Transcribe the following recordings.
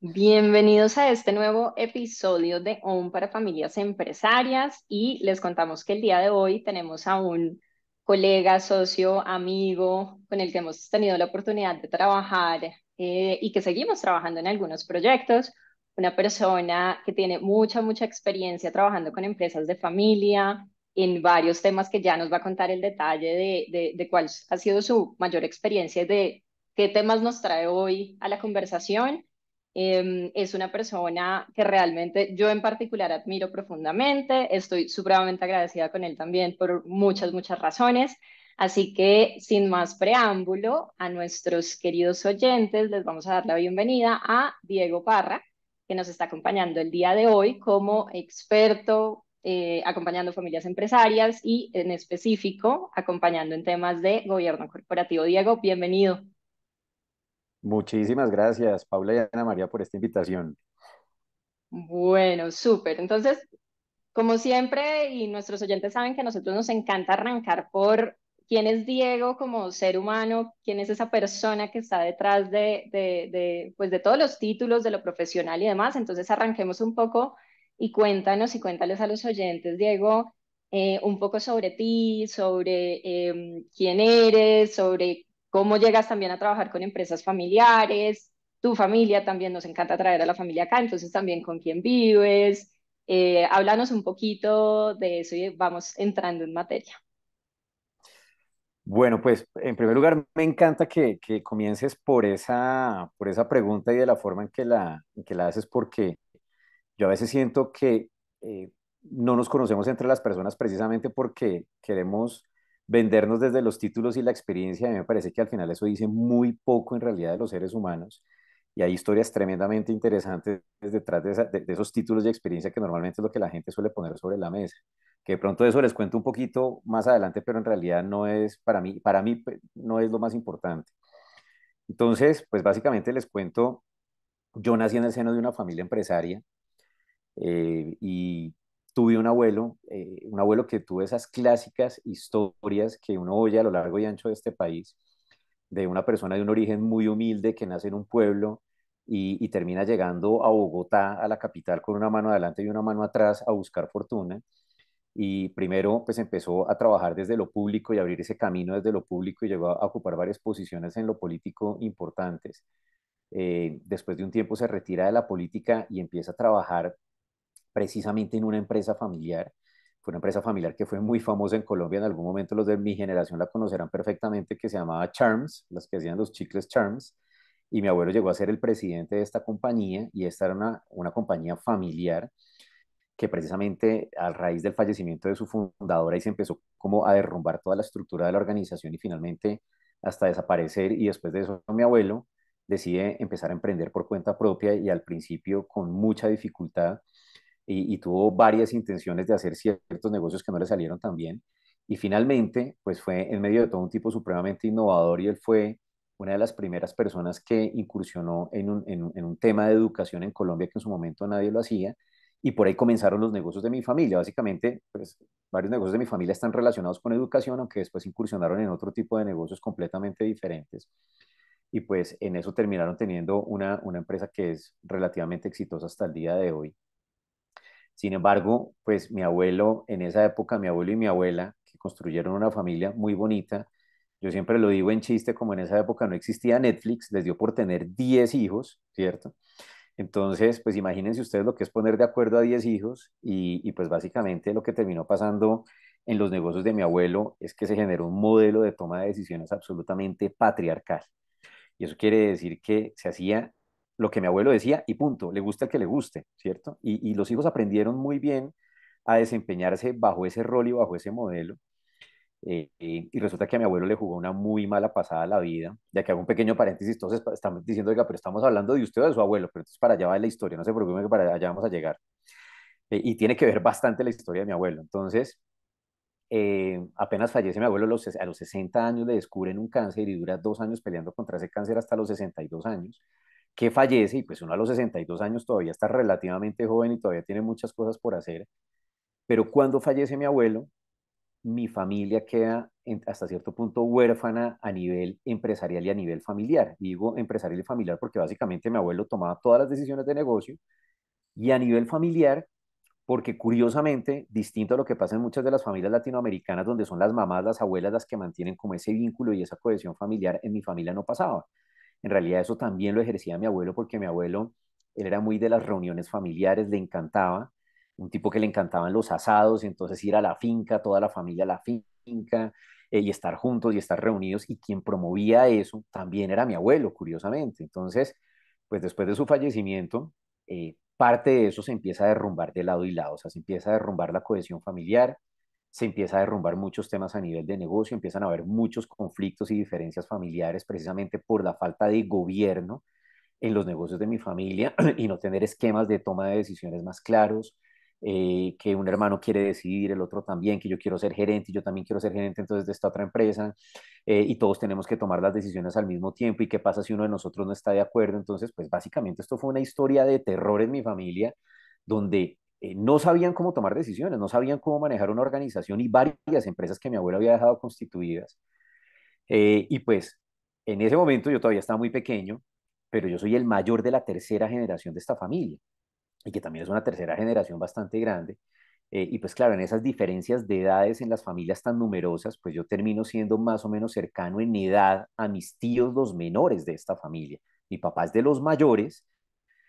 Bienvenidos a este nuevo episodio de ON para familias empresarias y les contamos que el día de hoy tenemos a un colega, socio, amigo con el que hemos tenido la oportunidad de trabajar eh, y que seguimos trabajando en algunos proyectos, una persona que tiene mucha, mucha experiencia trabajando con empresas de familia, en varios temas que ya nos va a contar el detalle de, de, cuál ha sido su mayor experiencia y de qué temas nos trae hoy a la conversación. Em, es una persona que realmente yo en particular admiro profundamente, estoy supremamente agradecida con él también por muchas, muchas razones. Así que sin más preámbulo, a nuestros queridos oyentes les vamos a dar la bienvenida a Diego Parra, que nos está acompañando el día de hoy como experto eh, acompañando familias empresarias y en específico acompañando en temas de gobierno corporativo. Diego, bienvenido. Muchísimas gracias, Paula y Ana María, por esta invitación. Bueno, súper. Entonces, como siempre, y nuestros oyentes saben que a nosotros nos encanta arrancar por quién es Diego como ser humano, quién es esa persona que está detrás de, de, pues de todos los títulos, de lo profesional y demás. Entonces, arranquemos un poco y cuéntanos y cuéntales a los oyentes, Diego, eh, un poco sobre ti, sobre em, quién eres, sobre cómo llegas también a trabajar con empresas familiares, tu familia también, nos encanta traer a la familia acá, entonces también con quién vives. Eh, háblanos un poquito de eso y vamos entrando en materia. Bueno, pues en primer lugar me encanta que, comiences por esa, por esa pregunta y de la forma en que la, en que la haces, porque yo a veces siento que eh, no nos conocemos entre las personas precisamente porque queremos vendernos desde los títulos y la experiencia. A mí me parece que al final eso dice muy poco en realidad de los seres humanos. Y hay historias tremendamente interesantes detrás de, esos títulos y experiencia que normalmente es lo que la gente suele poner sobre la mesa. Que de pronto eso les cuento un poquito más adelante, pero en realidad no es, para mí, para mí pues, no es lo más importante. Entonces, pues básicamente les cuento, yo nací en el seno de una familia empresaria, eh, y tuve un abuelo, eh, un abuelo que tuvo esas clásicas historias que uno oye a lo largo y ancho de este país, de una persona de un origen muy humilde que nace en un pueblo y, termina llegando a Bogotá, a la capital, con una mano adelante y una mano atrás a buscar fortuna. Y primero, pues empezó a trabajar desde lo público y abrir ese camino desde lo público y llegó a ocupar varias posiciones en lo político importantes. Eh, después de un tiempo se retira de la política y empieza a trabajar precisamente en una empresa familiar. Fue una empresa familiar que fue muy famosa en Colombia, en algún momento los de mi generación la conocerán perfectamente, que se llamaba Charms, los que hacían los chicles Charms. Y mi abuelo llegó a ser el presidente de esta compañía y esta era una, una compañía familiar que precisamente a raíz del fallecimiento de su fundadora y se empezó como a derrumbar toda la estructura de la organización y finalmente hasta desaparecer y después de eso mi abuelo decide empezar a emprender por cuenta propia y al principio con mucha dificultad y, tuvo varias intenciones de hacer ciertos negocios que no le salieron tan bien. Y finalmente, pues fue en medio de todo un tipo supremamente innovador y él fue una de las primeras personas que incursionó en un, tema de educación en Colombia que en su momento nadie lo hacía. Y por ahí comenzaron los negocios de mi familia. Básicamente, pues, varios negocios de mi familia están relacionados con educación, aunque después incursionaron en otro tipo de negocios completamente diferentes y pues en eso terminaron teniendo una empresa que es relativamente exitosa hasta el día de hoy. Sin embargo, pues mi abuelo, en esa época, mi abuelo y mi abuela, que construyeron una familia muy bonita, yo siempre lo digo en chiste, como en esa época no existía Netflix, les dio por tener 10 hijos, ¿cierto? Entonces, pues imagínense ustedes lo que es poner de acuerdo a 10 hijos y, y pues básicamente lo que terminó pasando en los negocios de mi abuelo es que se generó un modelo de toma de decisiones absolutamente patriarcal. Y eso quiere decir que se hacía lo que mi abuelo decía y punto, le gusta el que le guste, ¿cierto? Y, y los hijos aprendieron muy bien a desempeñarse bajo ese rol y bajo ese modelo. Eh, eh, y resulta que a mi abuelo le jugó una muy mala pasada a la vida, ya que hago un pequeño paréntesis, entonces estamos diciendo, oiga, pero estamos hablando de usted o de su abuelo, pero entonces para allá va la historia, no se preocupe que para allá vamos a llegar. Eh, y tiene que ver bastante la historia de mi abuelo. Entonces, apenas fallece mi abuelo, a los 60 años le descubren un cáncer y dura dos años peleando contra ese cáncer hasta los 62 años que fallece, y pues uno a los 62 años todavía está relativamente joven y todavía tiene muchas cosas por hacer, pero cuando fallece mi abuelo, mi familia queda hasta cierto punto huérfana a nivel empresarial y a nivel familiar. Digo empresarial y familiar porque básicamente mi abuelo tomaba todas las decisiones de negocio y a nivel familiar porque curiosamente, distinto a lo que pasa en muchas de las familias latinoamericanas donde son las mamás, las abuelas las que mantienen como ese vínculo y esa cohesión familiar, en mi familia no pasaba. En realidad eso también lo ejercía mi abuelo porque mi abuelo, él era muy de las reuniones familiares, le encantaba, un tipo que le encantaban los asados, entonces ir a la finca, toda la familia a la finca, eh, y estar juntos y estar reunidos, y quien promovía eso también era mi abuelo, curiosamente. Entonces, pues después de su fallecimiento, eh, parte de eso se empieza a derrumbar de lado y lado, o sea, se empieza a derrumbar la cohesión familiar, se empieza a derrumbar muchos temas a nivel de negocio, empiezan a haber muchos conflictos y diferencias familiares precisamente por la falta de gobierno en los negocios de mi familia y no tener esquemas de toma de decisiones más claros, eh, que un hermano quiere decidir, el otro también, que yo quiero ser gerente, y yo también quiero ser gerente entonces de esta otra empresa, eh, y todos tenemos que tomar las decisiones al mismo tiempo, y qué pasa si uno de nosotros no está de acuerdo, entonces pues básicamente esto fue una historia de terror en mi familia, donde eh, no sabían cómo tomar decisiones, no sabían cómo manejar una organización y varias empresas que mi abuelo había dejado constituidas. Eh, y pues en ese momento yo todavía estaba muy pequeño, pero yo soy el mayor de la tercera generación de esta familia y que también es una tercera generación bastante grande. Eh, y pues claro, en esas diferencias de edades en las familias tan numerosas, pues yo termino siendo más o menos cercano en edad a mis tíos los menores de esta familia. Mi papá es de los mayores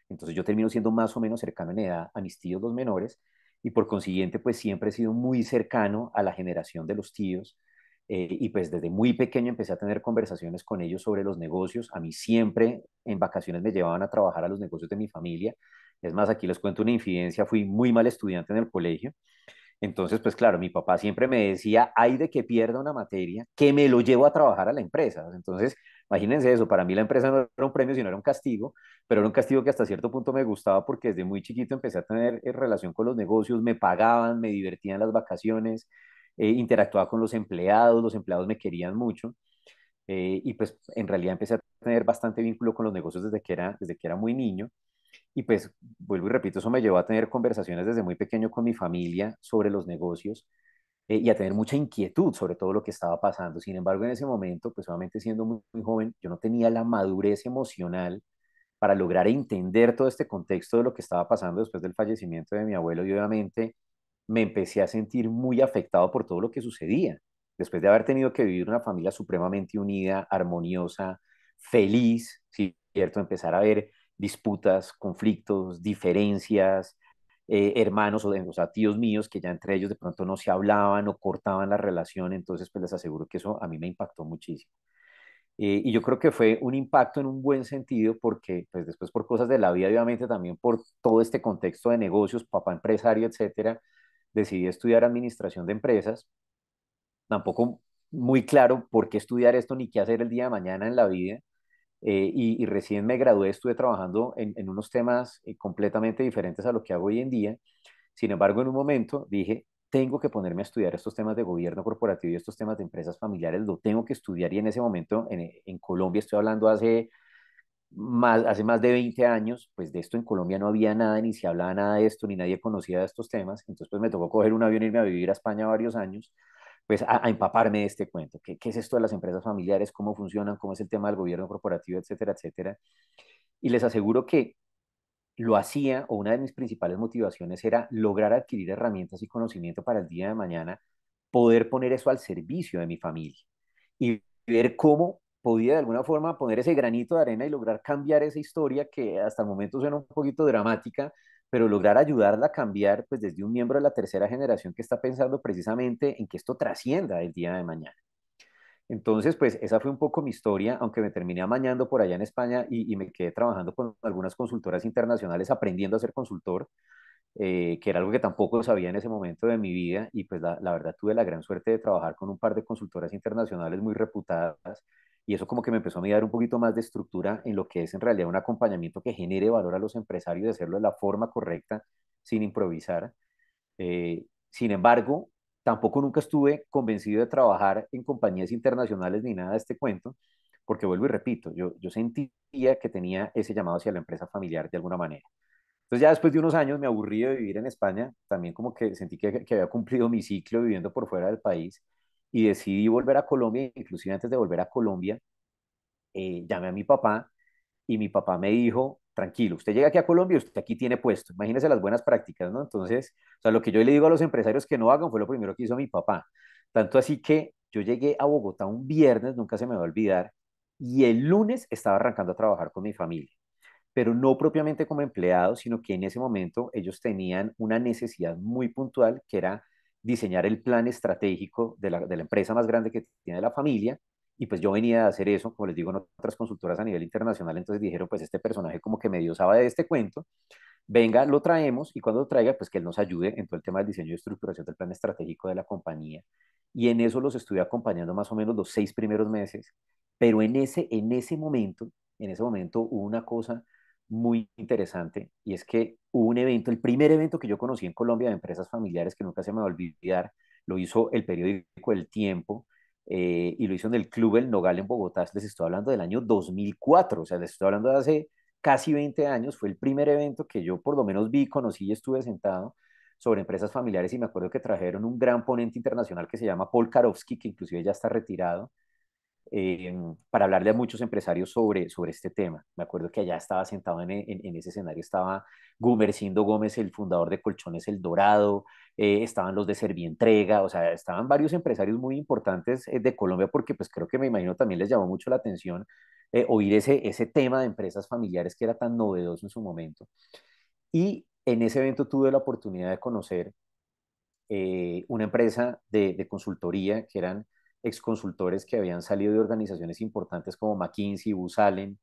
entonces yo termino siendo más o menos cercano en edad a mis tíos los menores y por consiguiente pues siempre he sido muy cercano a la generación de los tíos eh, y pues desde muy pequeño empecé a tener conversaciones con ellos sobre los negocios. A mí siempre en vacaciones me llevaban a trabajar a los negocios de mi familia. Es más, aquí les cuento una infidencia, fui muy mal estudiante en el colegio. Entonces, pues claro, mi papá siempre me decía, ay de que pierda una materia, que me lo llevo a trabajar a la empresa. Entonces, imagínense eso, para mí la empresa no era un premio, sino era un castigo, pero era un castigo que hasta cierto punto me gustaba porque desde muy chiquito empecé a tener eh, relación con los negocios, me pagaban, me divertían las vacaciones, eh, interactuaba con los empleados, los empleados me querían mucho. Eh, y pues en realidad empecé a tener bastante vínculo con los negocios desde que era, desde que era muy niño. Y pues, vuelvo y repito, eso me llevó a tener conversaciones desde muy pequeño con mi familia sobre los negocios eh, y a tener mucha inquietud sobre todo lo que estaba pasando. Sin embargo, en ese momento, pues obviamente siendo muy, muy joven, yo no tenía la madurez emocional para lograr entender todo este contexto de lo que estaba pasando después del fallecimiento de mi abuelo y obviamente me empecé a sentir muy afectado por todo lo que sucedía. Después de haber tenido que vivir una familia supremamente unida, armoniosa, feliz, ¿cierto? Empezar a ver disputas, conflictos, diferencias, eh, hermanos o, sea, tíos míos que ya entre ellos de pronto no se hablaban o cortaban la relación, entonces pues les aseguro que eso a mí me impactó muchísimo. Eh, y yo creo que fue un impacto en un buen sentido porque pues después por cosas de la vida, obviamente también por todo este contexto de negocios, papá empresario, etcétera, decidí estudiar administración de empresas. Tampoco muy claro por qué estudiar esto ni qué hacer el día de mañana en la vida. Eh, y, recién me gradué, estuve trabajando en, unos temas eh, completamente diferentes a lo que hago hoy en día. Sin embargo, en un momento dije, tengo que ponerme a estudiar estos temas de gobierno corporativo y estos temas de empresas familiares, lo tengo que estudiar y en ese momento en, Colombia, estoy hablando hace más, hace más de 20 años, pues de esto en Colombia no había nada, ni se hablaba nada de esto, ni nadie conocía de estos temas, entonces pues, me tocó coger un avión y e irme a vivir a España varios años pues a, empaparme de este cuento. ¿Qué, ¿Qué, es esto de las empresas familiares? ¿Cómo funcionan? ¿Cómo es el tema del gobierno corporativo? Etcétera, etcétera. Y les aseguro que lo hacía, o una de mis principales motivaciones era lograr adquirir herramientas y conocimiento para el día de mañana, poder poner eso al servicio de mi familia y ver cómo podía de alguna forma poner ese granito de arena y lograr cambiar esa historia que hasta el momento suena un poquito dramática, pero lograr ayudarla a cambiar pues desde un miembro de la tercera generación que está pensando precisamente en que esto trascienda el día de mañana. Entonces, pues esa fue un poco mi historia, aunque me terminé amañando por allá en España y, y me quedé trabajando con algunas consultoras internacionales, aprendiendo a ser consultor, eh, que era algo que tampoco sabía en ese momento de mi vida y pues la, la verdad tuve la gran suerte de trabajar con un par de consultoras internacionales muy reputadas y eso como que me empezó a dar un poquito más de estructura en lo que es en realidad un acompañamiento que genere valor a los empresarios de hacerlo de la forma correcta, sin improvisar. Eh, sin embargo, tampoco nunca estuve convencido de trabajar en compañías internacionales ni nada de este cuento, porque vuelvo y repito, yo, sentía que tenía ese llamado hacia la empresa familiar de alguna manera. Entonces ya después de unos años me aburrí de vivir en España, también como que sentí que había cumplido mi ciclo viviendo por fuera del país y decidí volver a Colombia, inclusive antes de volver a Colombia, eh, llamé a mi papá y mi papá me dijo, tranquilo, usted llega aquí a Colombia, usted aquí tiene puesto, imagínese las buenas prácticas, ¿no? Entonces, o sea, lo que yo le digo a los empresarios que no hagan fue lo primero que hizo mi papá. Tanto así que yo llegué a Bogotá un viernes, nunca se me va a olvidar, y el lunes estaba arrancando a trabajar con mi familia pero no propiamente como empleado, sino que en ese momento ellos tenían una necesidad muy puntual que era diseñar el plan estratégico de la, de la empresa más grande que tiene la familia. Y pues yo venía a hacer eso, como les digo, en otras consultoras a nivel internacional. Entonces dijeron, pues este personaje como que medio sabe de este cuento. Venga, lo traemos y cuando lo traiga, pues que él nos ayude en todo el tema del diseño y estructuración del plan estratégico de la compañía. Y en eso los estuve acompañando más o menos los seis primeros meses. Pero en ese, en ese momento, en ese momento hubo una cosa muy interesante y es que hubo un evento, el primer evento que yo conocí en Colombia de empresas familiares que nunca se me va a olvidar, lo hizo el periódico El Tiempo eh, y lo hizo en el Club El Nogal en Bogotá, les estoy hablando del año 2004, o sea, les estoy hablando de hace casi 20 años, fue el primer evento que yo por lo menos vi, conocí y estuve sentado sobre empresas familiares y me acuerdo que trajeron un gran ponente internacional que se llama Paul Karofsky, que inclusive ya está retirado, eh, para hablarle a muchos empresarios sobre, sobre este tema. Me acuerdo que allá estaba sentado en, ese escenario, estaba Gumercindo Gómez, el fundador de Colchones El Dorado, eh, estaban los de Servientrega, o sea, estaban varios empresarios muy importantes eh, de Colombia, porque pues creo que me imagino también les llamó mucho la atención oír ese, ese tema de empresas familiares que era tan novedoso en su momento. Y en ese evento tuve la oportunidad de conocer una empresa de consultoría que eran exconsultores que habían salido de organizaciones importantes como McKinsey, Booz Allen,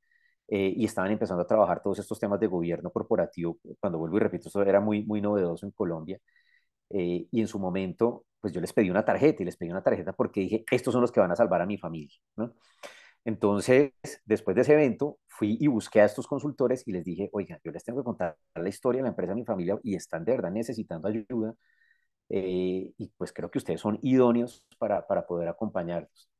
eh, y estaban empezando a trabajar todos estos temas de gobierno corporativo. Cuando vuelvo y repito, eso era muy, muy novedoso en Colombia. Eh, y en su momento, pues yo les pedí una tarjeta y les pedí una tarjeta porque dije, estos son los que van a salvar a mi familia. Entonces, después de ese evento, fui y busqué a estos consultores y les dije, oiga, yo les tengo que contar la historia de la empresa de mi familia y están de verdad necesitando ayuda eh, y pues creo que ustedes son idóneos para, para poder acompañarlos.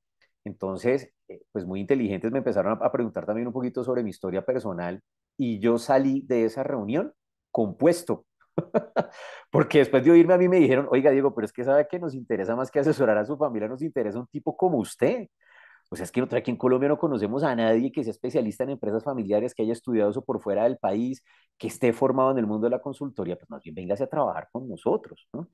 Entonces, eh, pues muy inteligentes me empezaron a, preguntar también un poquito sobre mi historia personal y yo salí de esa reunión compuesto, porque después de oírme a mí me dijeron, oiga Diego, pero es que sabe que nos interesa más que asesorar a su familia, nos interesa un tipo como usted. O sea, es que aquí en Colombia no conocemos a nadie que sea especialista en empresas familiares, que haya estudiado eso por fuera del país, que esté formado en el mundo de la consultoría, pues más bien véngase a trabajar con nosotros, ¿no?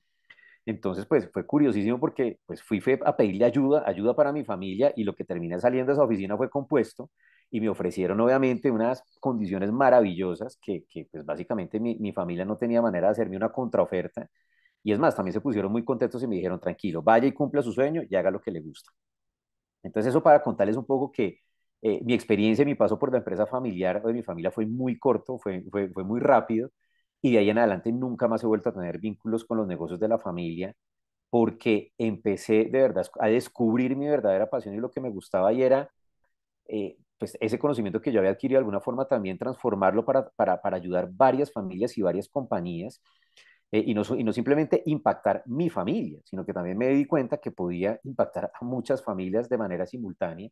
Entonces, pues fue curiosísimo porque pues fui a pedirle ayuda, ayuda para mi familia y lo que terminé saliendo de esa oficina fue compuesto y me ofrecieron obviamente unas condiciones maravillosas que, pues básicamente mi, familia no tenía manera de hacerme una contraoferta. Y es más, también se pusieron muy contentos y me dijeron, tranquilo, vaya y cumpla su sueño y haga lo que le gusta. Entonces eso para contarles un poco que eh, mi experiencia, mi paso por la empresa familiar de mi familia fue muy corto, fue, fue, fue muy rápido y de ahí en adelante nunca más he vuelto a tener vínculos con los negocios de la familia porque empecé de verdad a descubrir mi verdadera pasión y lo que me gustaba y era eh, pues, ese conocimiento que yo había adquirido de alguna forma también transformarlo para, para, para ayudar varias familias y varias compañías eh, y, no, y no simplemente impactar mi familia, sino que también me di cuenta que podía impactar a muchas familias de manera simultánea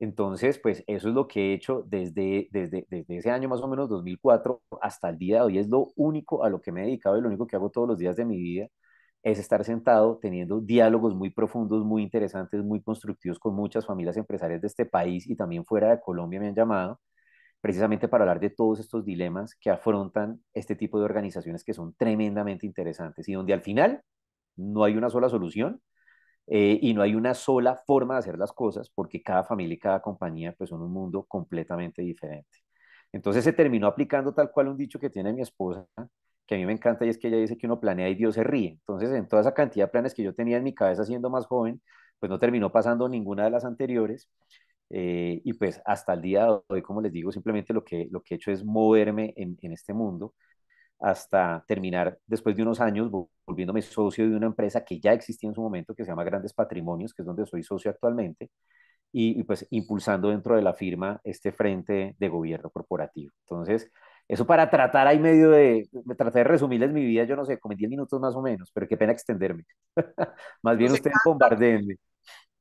entonces, pues eso es lo que he hecho desde, desde, ese año más o menos 2004 hasta el día de hoy. Es lo único a lo que me he dedicado y lo único que hago todos los días de mi vida es estar sentado teniendo diálogos muy profundos, muy interesantes, muy constructivos con muchas familias empresarias de este país y también fuera de Colombia me han llamado precisamente para hablar de todos estos dilemas que afrontan este tipo de organizaciones que son tremendamente interesantes y donde al final no hay una sola solución, eh, y no hay una sola forma de hacer las cosas porque cada familia y cada compañía pues son un mundo completamente diferente. Entonces se terminó aplicando tal cual un dicho que tiene mi esposa, que a mí me encanta y es que ella dice que uno planea y Dios se ríe. Entonces en toda esa cantidad de planes que yo tenía en mi cabeza siendo más joven, pues no terminó pasando ninguna de las anteriores. Eh, y pues hasta el día de hoy, como les digo, simplemente lo que, he hecho es moverme en este mundo hasta terminar después de unos años volviéndome socio de una empresa que ya existía en su momento, que se llama Grandes Patrimonios, que es donde soy socio actualmente, y, pues impulsando dentro de la firma este frente de gobierno corporativo. Entonces, eso para tratar ahí medio de, tratar traté de resumirles mi vida, yo no sé, como 10 minutos más o menos, pero qué pena extenderme. más bien ustedes bombardeenme.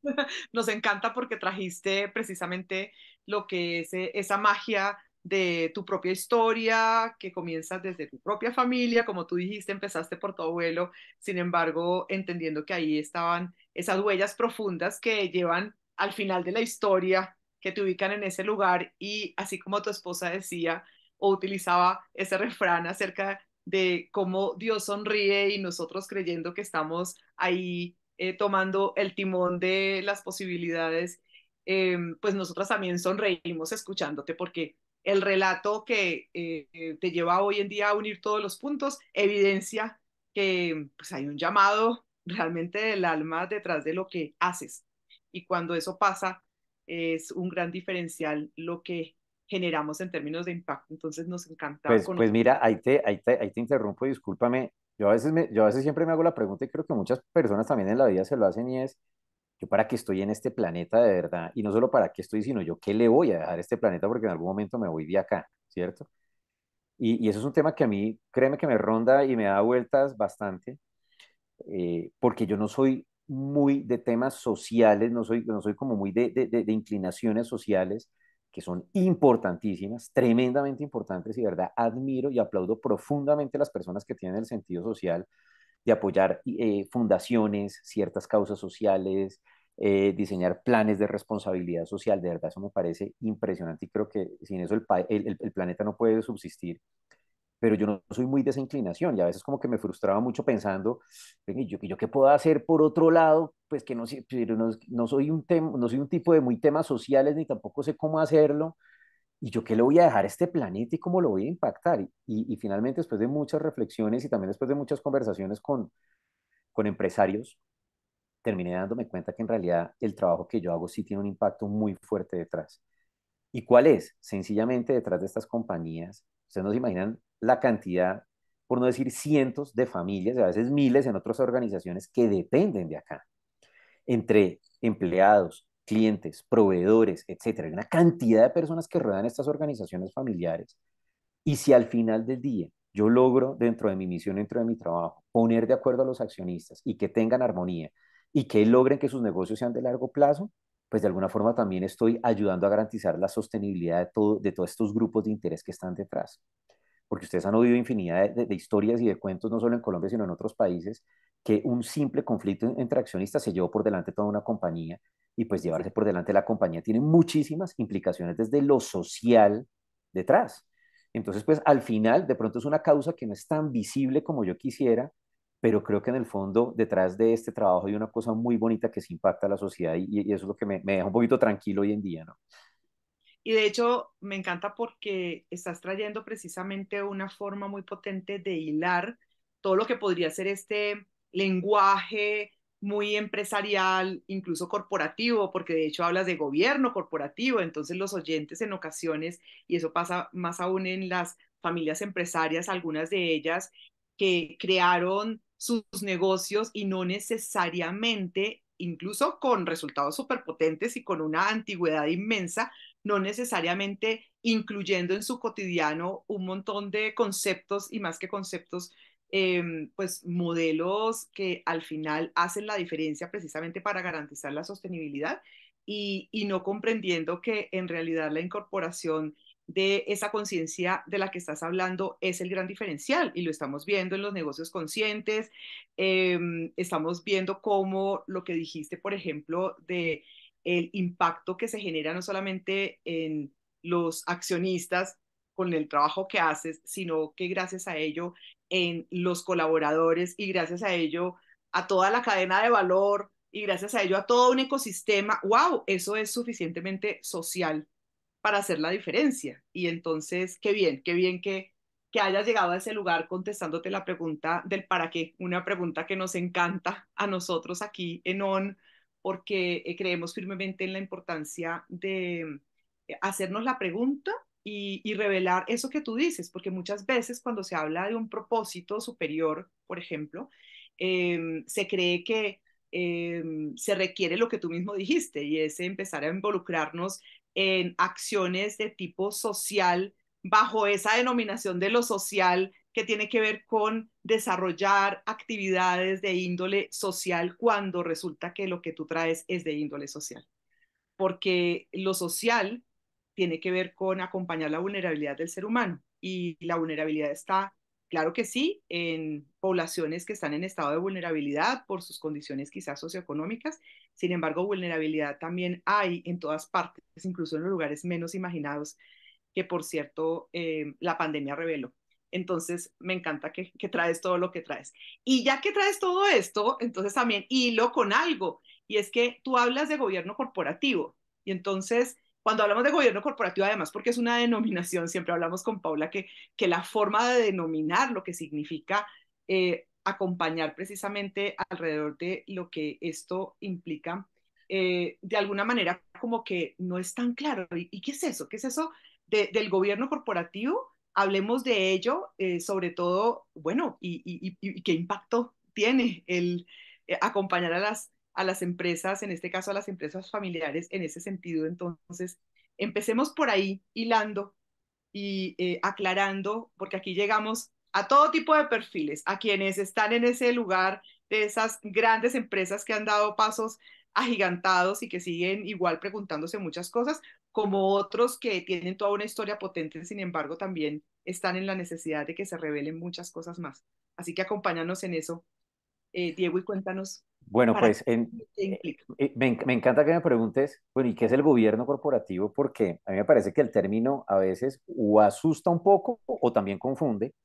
Nos encanta porque trajiste precisamente lo que es eh, esa magia de tu propia historia, que comienzas desde tu propia familia, como tú dijiste, empezaste por tu abuelo, sin embargo, entendiendo que ahí estaban esas huellas profundas que llevan al final de la historia, que te ubican en ese lugar y así como tu esposa decía o utilizaba ese refrán acerca de cómo Dios sonríe y nosotros creyendo que estamos ahí eh, tomando el timón de las posibilidades, em, pues nosotras también sonreímos escuchándote porque el relato que eh, eh, te lleva hoy en día a unir todos los puntos evidencia que pues, hay un llamado realmente del alma detrás de lo que haces. Y cuando eso pasa, es un gran diferencial lo que generamos en términos de impacto. Entonces nos encanta. Pues, pues mira, ahí te, ahí, te, ahí te interrumpo, discúlpame. Yo a, veces me, yo a veces siempre me hago la pregunta y creo que muchas personas también en la vida se lo hacen y es, para qué estoy en este planeta de verdad, y no solo para qué estoy, sino yo qué le voy a dejar a este planeta porque en algún momento me voy de acá, ¿cierto? Y, eso es un tema que a mí, créeme que me ronda y me da vueltas bastante, eh, porque yo no soy muy de temas sociales, no soy, no soy como muy de, inclinaciones sociales, que son importantísimas, tremendamente importantes y verdad admiro y aplaudo profundamente a las personas que tienen el sentido social, de apoyar eh, fundaciones, ciertas causas sociales, eh, diseñar planes de responsabilidad social. De verdad, eso me parece impresionante y creo que sin eso el, planeta no puede subsistir. Pero yo no soy muy de esa inclinación y a veces como que me frustraba mucho pensando, ¿y yo, qué puedo hacer por otro lado? Pues que no, no, soy un no soy un tipo de muy temas sociales ni tampoco sé cómo hacerlo. ¿y yo qué le voy a dejar a este planeta y cómo lo voy a impactar? Y, y, finalmente, después de muchas reflexiones y también después de muchas conversaciones con, con empresarios, terminé dándome cuenta que en realidad el trabajo que yo hago sí tiene un impacto muy fuerte detrás. ¿Y cuál es? Sencillamente detrás de estas compañías, ustedes no se imaginan la cantidad, por no decir cientos de familias, a veces miles en otras organizaciones que dependen de acá, entre empleados, clientes, proveedores, etcétera. Hay una cantidad de personas que rodean estas organizaciones familiares. Y si al final del día yo logro, dentro de mi misión, dentro de mi trabajo, poner de acuerdo a los accionistas y que tengan armonía y que logren que sus negocios sean de largo plazo, pues de alguna forma también estoy ayudando a garantizar la sostenibilidad de, todo, de todos estos grupos de interés que están detrás porque ustedes han oído infinidad de, historias y de cuentos, no solo en Colombia, sino en otros países, que un simple conflicto entre accionistas se llevó por delante toda una compañía y pues llevarse por delante la compañía tiene muchísimas implicaciones desde lo social detrás. Entonces, pues al final, de pronto es una causa que no es tan visible como yo quisiera, pero creo que en el fondo detrás de este trabajo hay una cosa muy bonita que se impacta a la sociedad y, eso es lo que me, me deja un poquito tranquilo hoy en día, ¿no? Y de hecho, me encanta porque estás trayendo precisamente una forma muy potente de hilar todo lo que podría ser este lenguaje muy empresarial, incluso corporativo, porque de hecho hablas de gobierno corporativo, entonces los oyentes en ocasiones, y eso pasa más aún en las familias empresarias, algunas de ellas que crearon sus negocios y no necesariamente, incluso con resultados potentes y con una antigüedad inmensa, no necesariamente incluyendo en su cotidiano un montón de conceptos y más que conceptos, em, pues modelos que al final hacen la diferencia precisamente para garantizar la sostenibilidad y, no comprendiendo que en realidad la incorporación de esa conciencia de la que estás hablando es el gran diferencial y lo estamos viendo en los negocios conscientes, em, estamos viendo cómo lo que dijiste, por ejemplo, de el impacto que se genera no solamente en los accionistas con el trabajo que haces, sino que gracias a ello en los colaboradores y gracias a ello a toda la cadena de valor y gracias a ello a todo un ecosistema, wow, eso es suficientemente social para hacer la diferencia. Y entonces, qué bien, qué bien que, que hayas llegado a ese lugar contestándote la pregunta del para qué, una pregunta que nos encanta a nosotros aquí en ON porque eh, creemos firmemente en la importancia de eh, hacernos la pregunta y, revelar eso que tú dices, porque muchas veces cuando se habla de un propósito superior, por ejemplo, em, se cree que em, se requiere lo que tú mismo dijiste y es empezar a involucrarnos en acciones de tipo social bajo esa denominación de lo social que tiene que ver con desarrollar actividades de índole social cuando resulta que lo que tú traes es de índole social. Porque lo social tiene que ver con acompañar la vulnerabilidad del ser humano y la vulnerabilidad está, claro que sí, en poblaciones que están en estado de vulnerabilidad por sus condiciones quizás socioeconómicas, sin embargo, vulnerabilidad también hay en todas partes, incluso en los lugares menos imaginados, que por cierto, eh, la pandemia reveló entonces, me encanta que, traes todo lo que traes. Y ya que traes todo esto, entonces también hilo con algo. Y es que tú hablas de gobierno corporativo. Y entonces, cuando hablamos de gobierno corporativo, además, porque es una denominación, siempre hablamos con Paula que, que la forma de denominar lo que significa eh, acompañar precisamente alrededor de lo que esto implica, eh, de alguna manera como que no es tan claro. ¿Y, qué es eso? ¿Qué es eso del gobierno corporativo? hablemos de ello, eh, sobre todo, bueno, y, qué impacto tiene el eh, acompañar a las, a las empresas, en este caso a las empresas familiares, en ese sentido. Entonces, empecemos por ahí, hilando y eh, aclarando, porque aquí llegamos a todo tipo de perfiles, a quienes están en ese lugar de esas grandes empresas que han dado pasos agigantados y que siguen igual preguntándose muchas cosas, como otros que tienen toda una historia potente, sin embargo, también están en la necesidad de que se revelen muchas cosas más. Así que acompáñanos en eso, eh, Diego, y cuéntanos. Bueno, pues eh, eh, me, encanta que me preguntes, bueno, ¿y qué es el gobierno corporativo? Porque a mí me parece que el término a veces o asusta un poco o también confunde.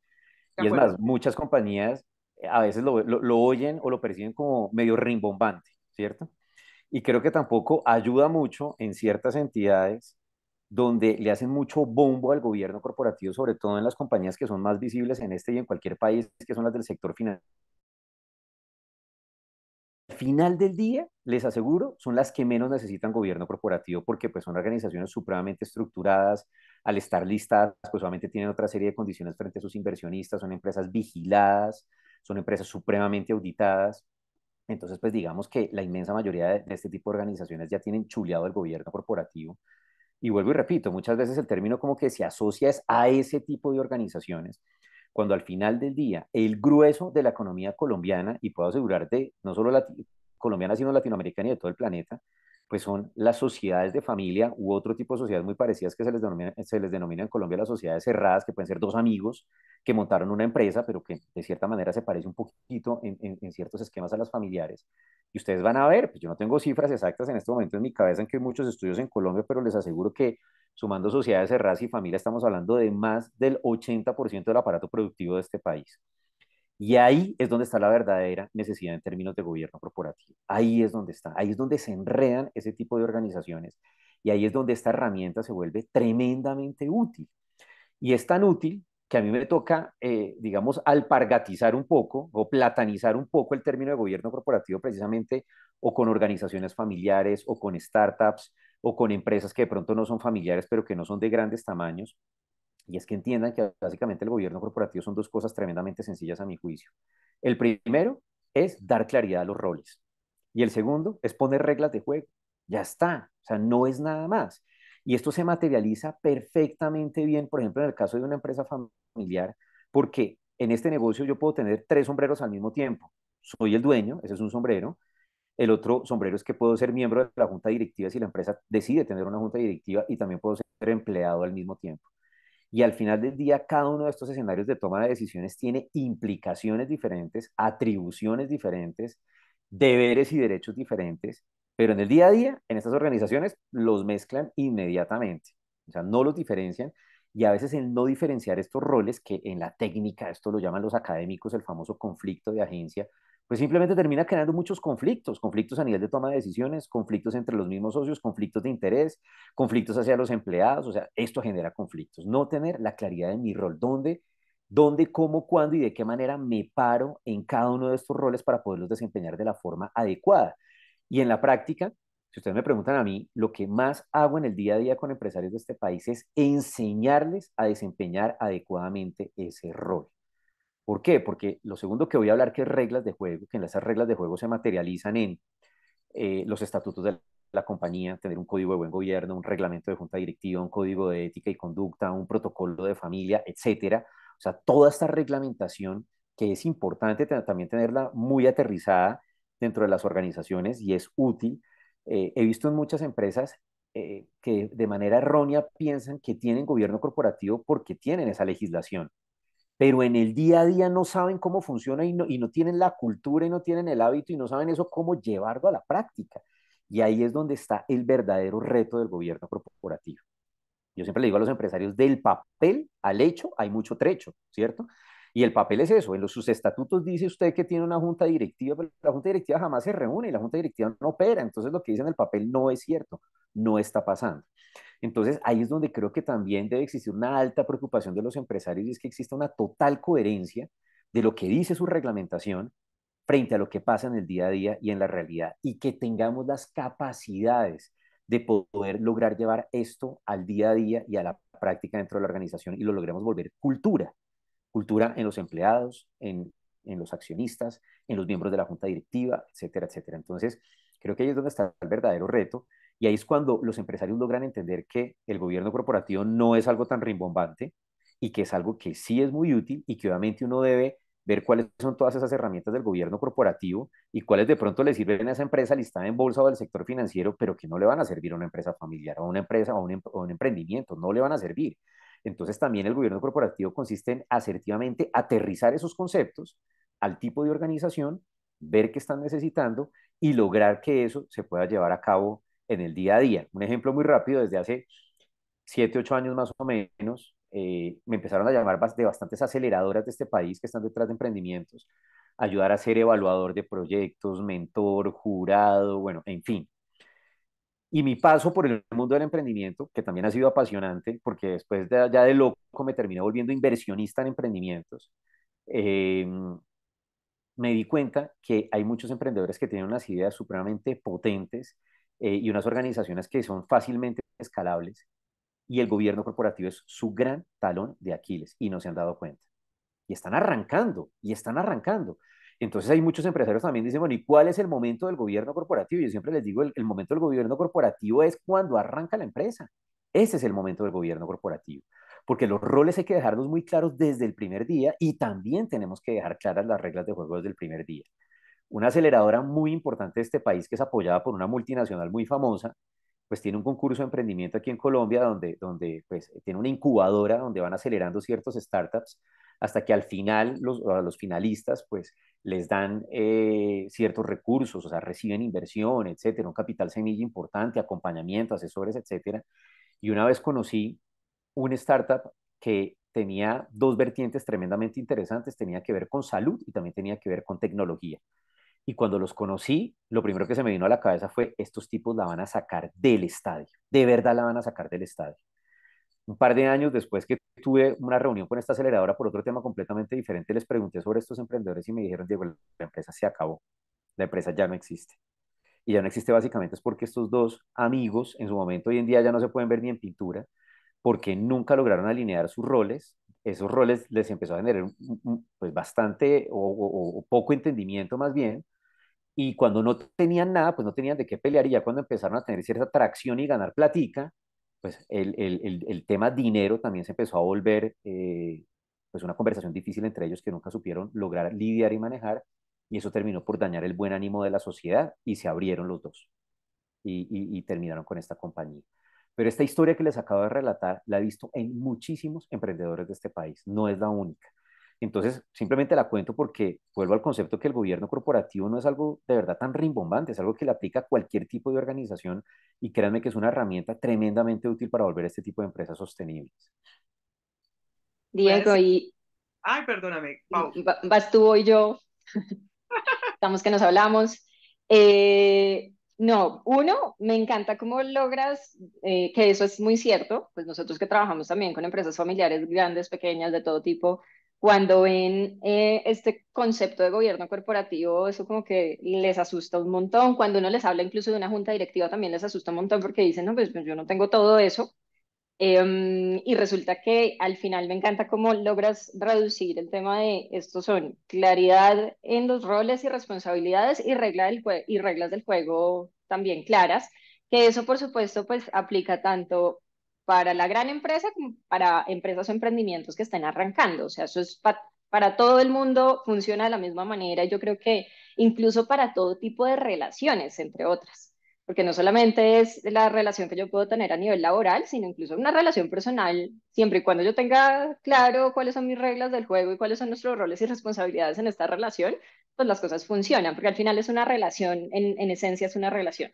y es más, muchas compañías a veces lo oyen o lo perciben como medio rimbombante, ¿cierto? y creo que tampoco ayuda mucho en ciertas entidades donde le hacen mucho bombo al gobierno corporativo, sobre todo en las compañías que son más visibles en este y en cualquier país, que son las del sector financiero. Al final del día, les aseguro, son las que menos necesitan gobierno corporativo porque pues, son organizaciones supremamente estructuradas, al estar listadas, pues obviamente tienen otra serie de condiciones frente a sus inversionistas, son empresas vigiladas, son empresas supremamente auditadas. Entonces, pues digamos que la inmensa mayoría de, este tipo de organizaciones ya tienen chuleado el gobierno corporativo. Y vuelvo y repito, muchas veces el término como que se asocia es a ese tipo de organizaciones, cuando al final del día el grueso de la economía colombiana, y puedo asegurarte, no solo la colombiana, sino latinoamericana y de todo el planeta, pues son las sociedades de familia u otro tipo de sociedades muy parecidas que se les, denomina, eh, se les denomina en Colombia las sociedades cerradas, que pueden ser dos amigos que montaron una empresa, pero que de cierta manera se parece un poquito en, ciertos esquemas a las familiares. Y ustedes van a ver, pues yo no tengo cifras exactas en este momento en mi cabeza, en que hay muchos estudios en Colombia, pero les aseguro que sumando sociedades cerradas y familia estamos hablando de más del 80% del aparato productivo de este país. Y ahí es donde está la verdadera necesidad en términos de gobierno corporativo. Ahí es donde está, ahí es donde se enredan ese tipo de organizaciones y ahí es donde esta herramienta se vuelve tremendamente útil. Y es tan útil que a mí me toca, eh, digamos, alpargatizar un poco o platanizar un poco el término de gobierno corporativo precisamente o con organizaciones familiares o con startups o con empresas que de pronto no son familiares pero que no son de grandes tamaños y es que entiendan que básicamente el gobierno corporativo son dos cosas tremendamente sencillas a mi juicio. El primero es dar claridad a los roles. Y el segundo es poner reglas de juego. Ya está. O sea, no es nada más. Y esto se materializa perfectamente bien, por ejemplo, en el caso de una empresa familiar, porque en este negocio yo puedo tener tres sombreros al mismo tiempo. Soy el dueño, ese es un sombrero. El otro sombrero es que puedo ser miembro de la junta directiva si la empresa decide tener una junta directiva y también puedo ser empleado al mismo tiempo. Y al final del día, cada uno de estos escenarios de toma de decisiones tiene implicaciones diferentes, atribuciones diferentes, deberes y derechos diferentes, pero en el día a día, en estas organizaciones, los mezclan inmediatamente, o sea, no los diferencian. Y a veces el no diferenciar estos roles, que en la técnica, esto lo llaman los académicos, el famoso conflicto de agencia, pues simplemente termina creando muchos conflictos, conflictos a nivel de toma de decisiones, conflictos entre los mismos socios, conflictos de interés, conflictos hacia los empleados, o sea, esto genera conflictos. No tener la claridad de mi rol, dónde, dónde, cómo, cuándo y de qué manera me paro en cada uno de estos roles para poderlos desempeñar de la forma adecuada. Y en la práctica, si ustedes me preguntan a mí, lo que más hago en el día a día con empresarios de este país es enseñarles a desempeñar adecuadamente ese rol. ¿Por qué? Porque lo segundo que voy a hablar, que es reglas de juego, que en esas reglas de juego se materializan en eh, los estatutos de la compañía, tener un código de buen gobierno, un reglamento de junta directiva, un código de ética y conducta, un protocolo de familia, etcétera. O sea, toda esta reglamentación que es importante también tenerla muy aterrizada dentro de las organizaciones y es útil. Eh, he visto en muchas empresas eh, que de manera errónea piensan que tienen gobierno corporativo porque tienen esa legislación pero en el día a día no saben cómo funciona y no, tienen la cultura y no tienen el hábito y no saben eso, cómo llevarlo a la práctica. Y ahí es donde está el verdadero reto del gobierno corporativo. Yo siempre le digo a los empresarios, del papel al hecho hay mucho trecho, ¿cierto? Y el papel es eso, en los, sus estatutos dice usted que tiene una junta directiva, pero la junta directiva jamás se reúne y la junta directiva no opera, entonces lo que dicen en el papel no es cierto, no está pasando. Entonces, ahí es donde creo que también debe existir una alta preocupación de los empresarios y es que exista una total coherencia de lo que dice su reglamentación frente a lo que pasa en el día a día y en la realidad y que tengamos las capacidades de poder lograr llevar esto al día a día y a la práctica dentro de la organización y lo logremos volver cultura, cultura en los empleados, en, los accionistas, en los miembros de la junta directiva, etcétera, etcétera. Entonces, creo que ahí es donde está el verdadero reto y ahí es cuando los empresarios logran entender que el gobierno corporativo no es algo tan rimbombante y que es algo que sí es muy útil y que obviamente uno debe ver cuáles son todas esas herramientas del gobierno corporativo y cuáles de pronto le sirven a esa empresa listada en bolsa o del sector financiero, pero que no le van a servir a una empresa familiar o a una empresa o un, em, un emprendimiento, no le van a servir. Entonces también el gobierno corporativo consiste en asertivamente aterrizar esos conceptos al tipo de organización, ver qué están necesitando y lograr que eso se pueda llevar a cabo en el día a día. Un ejemplo muy rápido, desde hace 7, 8 años más o menos, eh, me empezaron a llamar de bastantes aceleradoras de este país que están detrás de emprendimientos, ayudar a ser evaluador de proyectos, mentor, jurado, bueno, en fin. Y mi paso por el mundo del emprendimiento, que también ha sido apasionante, porque después de, ya de loco me terminé volviendo inversionista en emprendimientos, em, me di cuenta que hay muchos emprendedores que tienen unas ideas supremamente potentes eh, y unas organizaciones que son fácilmente escalables y el gobierno corporativo es su gran talón de Aquiles y no se han dado cuenta. Y están arrancando, y están arrancando. Entonces hay muchos empresarios también dicen, bueno, ¿y cuál es el momento del gobierno corporativo? Yo siempre les digo, el momento del gobierno corporativo es cuando arranca la empresa. Ese es el momento del gobierno corporativo porque los roles hay que dejarlos muy claros desde el primer día y también tenemos que dejar claras las reglas de juego desde el primer día una aceleradora muy importante de este país que es apoyada por una multinacional muy famosa, pues tiene un concurso de emprendimiento aquí en Colombia donde, donde pues, tiene una incubadora donde van acelerando ciertos startups hasta que al final los, los finalistas pues les dan eh, ciertos recursos, o sea, reciben inversión, etcétera, un capital semilla importante, acompañamiento, asesores, etcétera. Y una vez conocí un startup que tenía dos vertientes tremendamente interesantes, tenía que ver con salud y también tenía que ver con tecnología. Y cuando los conocí, lo primero que se me vino a la cabeza fue, estos tipos la van a sacar del estadio, de verdad la van a sacar del estadio. Un par de años después que tuve una reunión con esta aceleradora por otro tema completamente diferente, les pregunté sobre estos emprendedores y me dijeron, Diego, la empresa se acabó, la empresa ya no existe. Y ya no existe básicamente es porque estos dos amigos en su momento, hoy en día ya no se pueden ver ni en pintura, porque nunca lograron alinear sus roles, esos roles les empezó a generar pues bastante o poco entendimiento más bien, y cuando no tenían nada, pues no tenían de qué pelear y ya cuando empezaron a tener cierta atracción y ganar platica, pues el, el, el, el tema dinero también se empezó a volver eh, pues una conversación difícil entre ellos que nunca supieron lograr lidiar y manejar y eso terminó por dañar el buen ánimo de la sociedad y se abrieron los dos y, y, y terminaron con esta compañía. Pero esta historia que les acabo de relatar la he visto en muchísimos emprendedores de este país, no es la única. Entonces, simplemente la cuento porque vuelvo al concepto que el gobierno corporativo no es algo de verdad tan rimbombante, es algo que le aplica a cualquier tipo de organización y créanme que es una herramienta tremendamente útil para volver a este tipo de empresas sostenibles. Diego, pues, y... Ay, perdóname, Pau. Vas tú y yo. Estamos que nos hablamos. Eh, no, uno, me encanta cómo logras, eh, que eso es muy cierto, pues nosotros que trabajamos también con empresas familiares grandes, pequeñas, de todo tipo, cuando ven eh, este concepto de gobierno corporativo, eso como que les asusta un montón. Cuando uno les habla incluso de una junta directiva, también les asusta un montón porque dicen, no, pues, pues yo no tengo todo eso. Em, y resulta que al final me encanta cómo logras reducir el tema de estos son claridad en los roles y responsabilidades y, reglas del y reglas del juego también claras, que eso por supuesto pues aplica tanto para la gran empresa para empresas o emprendimientos que estén arrancando. O sea, eso es para todo el mundo, funciona de la misma manera. Yo creo que incluso para todo tipo de relaciones, entre otras. Porque no solamente es la relación que yo puedo tener a nivel laboral, sino incluso una relación personal, siempre y cuando yo tenga claro cuáles son mis reglas del juego y cuáles son nuestros roles y responsabilidades en esta relación, pues las cosas funcionan, porque al final es una relación, en esencia es una relación.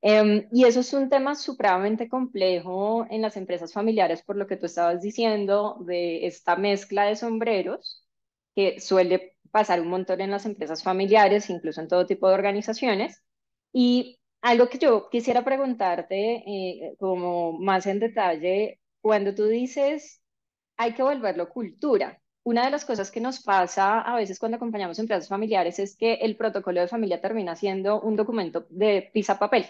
Em, y eso es un tema supremamente complejo en las empresas familiares, por lo que tú estabas diciendo, de esta mezcla de sombreros que suele pasar un montón en las empresas familiares, incluso en todo tipo de organizaciones. Y algo que yo quisiera preguntarte eh, como más en detalle, cuando tú dices hay que volverlo cultura, una de las cosas que nos pasa a veces cuando acompañamos empresas familiares es que el protocolo de familia termina siendo un documento de pisa papel.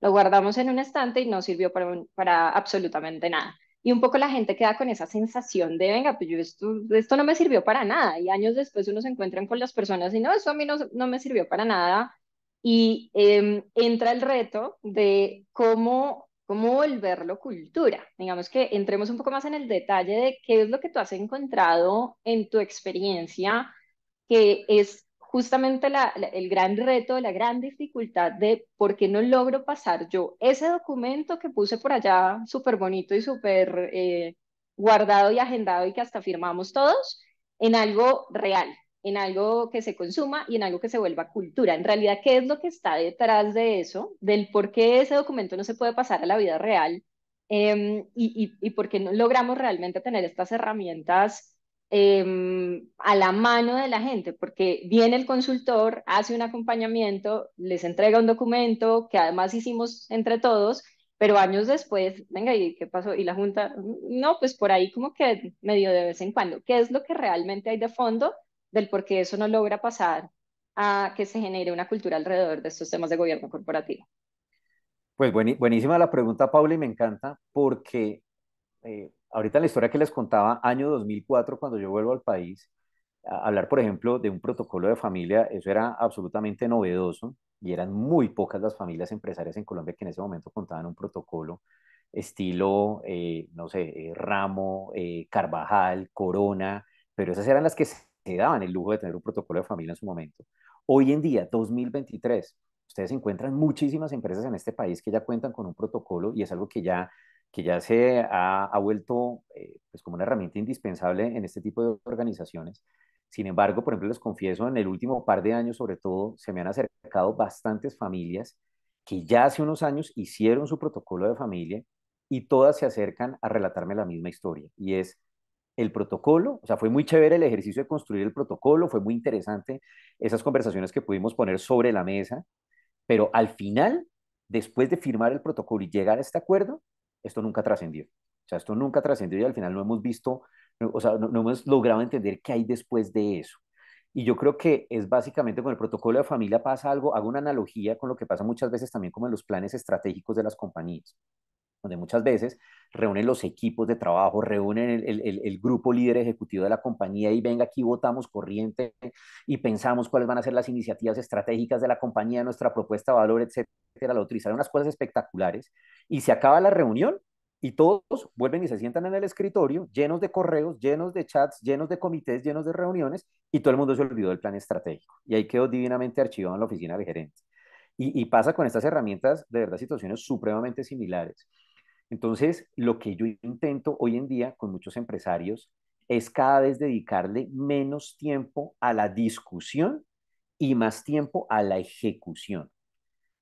Lo guardamos en un estante y no sirvió para, para absolutamente nada. Y un poco la gente queda con esa sensación de, venga, pues yo esto, no me sirvió para nada. Y años después uno se encuentra con las personas y no, eso a mí no, me sirvió para nada. Y em, entra el reto de cómo, cómo volverlo cultura. Digamos que entremos un poco más en el detalle de qué es lo que tú has encontrado en tu experiencia que es justamente el gran reto, la gran dificultad de por qué no logro pasar yo ese documento que puse por allá súper bonito y súper eh, guardado y agendado y que hasta firmamos todos, en algo real, en algo que se consuma y en algo que se vuelva cultura. En realidad, ¿qué es lo que está detrás de eso? Del por qué ese documento no se puede pasar a la vida real em, y, y, y por qué no logramos realmente tener estas herramientas Em, a la mano de la gente, porque viene el consultor, hace un acompañamiento, les entrega un documento que además hicimos entre todos, pero años después, venga, ¿y qué pasó? Y la Junta, no, pues por ahí como que medio de vez en cuando, ¿qué es lo que realmente hay de fondo del por qué eso no logra pasar a que se genere una cultura alrededor de estos temas de gobierno corporativo? Pues buenísima la pregunta, Paula, y me encanta porque eh, ahorita la historia que les contaba, año 2004, cuando yo vuelvo al país, hablar, por ejemplo, de un protocolo de familia, eso era absolutamente novedoso y eran muy pocas las familias empresarias en Colombia que en ese momento contaban un protocolo estilo, eh, no sé, eh, Ramo, eh, Carvajal, Corona, pero esas eran las que se daban el lujo de tener un protocolo de familia en su momento. Hoy en día, 2023, ustedes encuentran muchísimas empresas en este país que ya cuentan con un protocolo y es algo que ya que ya se ha, vuelto eh, pues como una herramienta indispensable en este tipo de organizaciones. Sin embargo, por ejemplo, les confieso, en el último par de años sobre todo, se me han acercado bastantes familias que ya hace unos años hicieron su protocolo de familia y todas se acercan a relatarme la misma historia. Y es el protocolo, o sea, fue muy chévere el ejercicio de construir el protocolo, fue muy interesante esas conversaciones que pudimos poner sobre la mesa, pero al final, después de firmar el protocolo y llegar a este acuerdo, esto nunca trascendió. O sea, esto nunca trascendió y al final no hemos visto, o sea, no, no, hemos logrado entender qué hay después de eso. Y yo creo que es básicamente con el protocolo de familia pasa algo, hago una analogía con lo que pasa muchas veces también como en los planes estratégicos de las compañías donde muchas veces reúnen los equipos de trabajo, reúnen el, el, el, grupo líder ejecutivo de la compañía y venga aquí votamos corriente y pensamos cuáles van a ser las iniciativas estratégicas de la compañía, nuestra propuesta de valor, etcétera, lo utilizaron unas cosas espectaculares y se acaba la reunión y todos vuelven y se sientan en el escritorio llenos de correos, llenos de chats, llenos de comités, llenos de reuniones y todo el mundo se olvidó del plan estratégico y ahí quedó divinamente archivado en la oficina de gerente. Y, y pasa con estas herramientas, de verdad, situaciones supremamente similares. Entonces, lo que yo intento hoy en día con muchos empresarios es cada vez dedicarle menos tiempo a la discusión y más tiempo a la ejecución,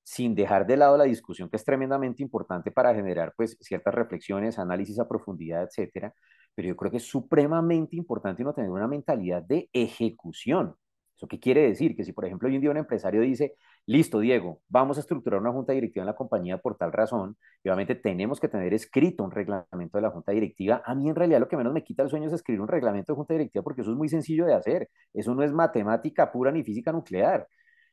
sin dejar de lado la discusión que es tremendamente importante para generar pues ciertas reflexiones, análisis a profundidad, etcétera, pero yo creo que es supremamente importante uno tener una mentalidad de ejecución. ¿Eso qué quiere decir? Que si por ejemplo hoy en día un empresario dice, listo, Diego, vamos a estructurar una junta directiva en la compañía por tal razón, obviamente tenemos que tener escrito un reglamento de la junta directiva. A mí en realidad lo que menos me quita el sueño es escribir un reglamento de junta directiva porque eso es muy sencillo de hacer. Eso no es matemática pura ni física nuclear.